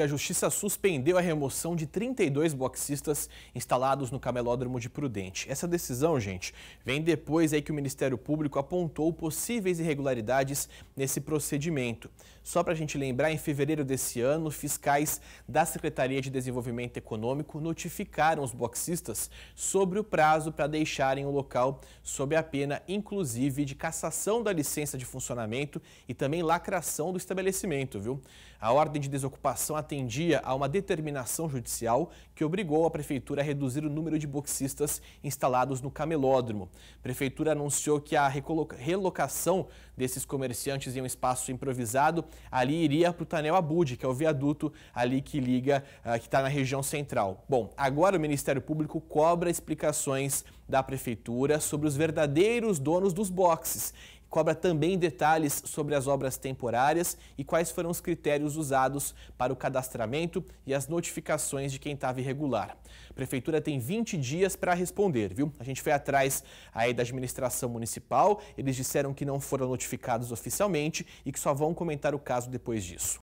A justiça suspendeu a remoção de 32 boxistas instalados no camelódromo de Prudente. Essa decisão, gente, vem depois aí que o Ministério Público apontou possíveis irregularidades nesse procedimento. Só para a gente lembrar, em fevereiro desse ano, fiscais da Secretaria de Desenvolvimento Econômico notificaram os boxistas sobre o prazo para deixarem o local sob a pena, inclusive, de cassação da licença de funcionamento e também lacração do estabelecimento, viu? A ordem de desocupação atendia a uma determinação judicial que obrigou a prefeitura a reduzir o número de boxistas instalados no camelódromo. A prefeitura anunciou que a relocação desses comerciantes em um espaço improvisado ali iria para o Tanel Abud, que é o viaduto ali que liga, ah, que está na região central. Bom, agora o Ministério Público cobra explicações da prefeitura sobre os verdadeiros donos dos boxes cobra também detalhes sobre as obras temporárias e quais foram os critérios usados para o cadastramento e as notificações de quem estava irregular. A prefeitura tem 20 dias para responder, viu? A gente foi atrás aí da administração municipal, eles disseram que não foram notificados oficialmente e que só vão comentar o caso depois disso.